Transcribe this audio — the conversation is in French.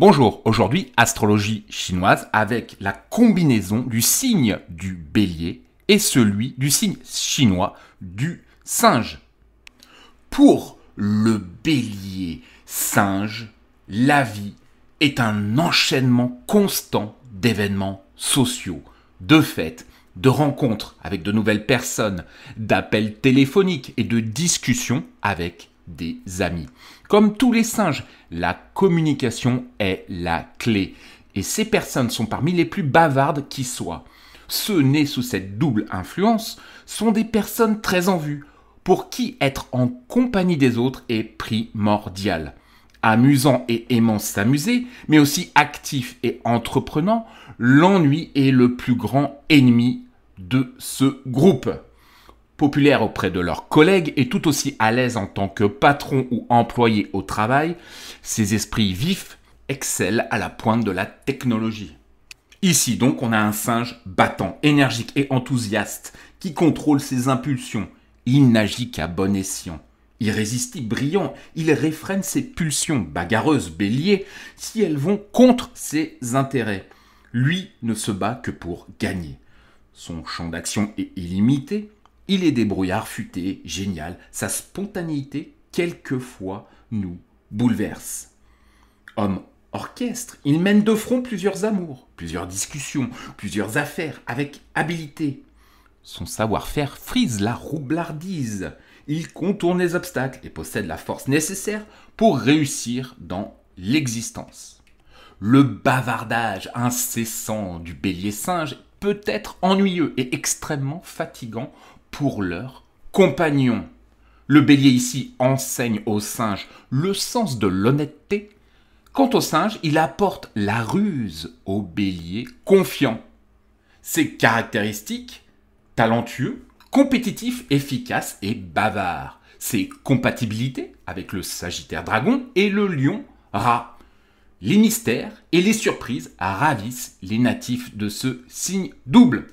Bonjour, aujourd'hui astrologie chinoise avec la combinaison du signe du bélier et celui du signe chinois du singe. Pour le bélier singe, la vie est un enchaînement constant d'événements sociaux, de fêtes, de rencontres avec de nouvelles personnes, d'appels téléphoniques et de discussions avec des amis. Comme tous les singes, la communication est la clé. Et ces personnes sont parmi les plus bavardes qui soient. Ceux nés sous cette double influence sont des personnes très en vue, pour qui être en compagnie des autres est primordial. Amusant et aimant s'amuser, mais aussi actif et entreprenant, l'ennui est le plus grand ennemi de ce groupe populaires auprès de leurs collègues et tout aussi à l'aise en tant que patron ou employé au travail, ces esprits vifs excellent à la pointe de la technologie. Ici donc on a un singe battant, énergique et enthousiaste qui contrôle ses impulsions. Il n'agit qu'à bon escient. Irrésistible, brillant, il réfrène ses pulsions bagarreuses, béliers, si elles vont contre ses intérêts. Lui ne se bat que pour gagner. Son champ d'action est illimité, il est débrouillard, futé, génial. Sa spontanéité, quelquefois, nous bouleverse. Homme orchestre, il mène de front plusieurs amours, plusieurs discussions, plusieurs affaires avec habileté. Son savoir-faire frise la roublardise. Il contourne les obstacles et possède la force nécessaire pour réussir dans l'existence. Le bavardage incessant du bélier singe peut être ennuyeux et extrêmement fatigant pour leur compagnon. Le bélier ici enseigne au singe le sens de l'honnêteté. Quant au singe, il apporte la ruse au bélier confiant. Ses caractéristiques, talentueux, compétitif, efficace et bavard. Ses compatibilités avec le Sagittaire Dragon et le Lion Rat. Les mystères et les surprises ravissent les natifs de ce signe double.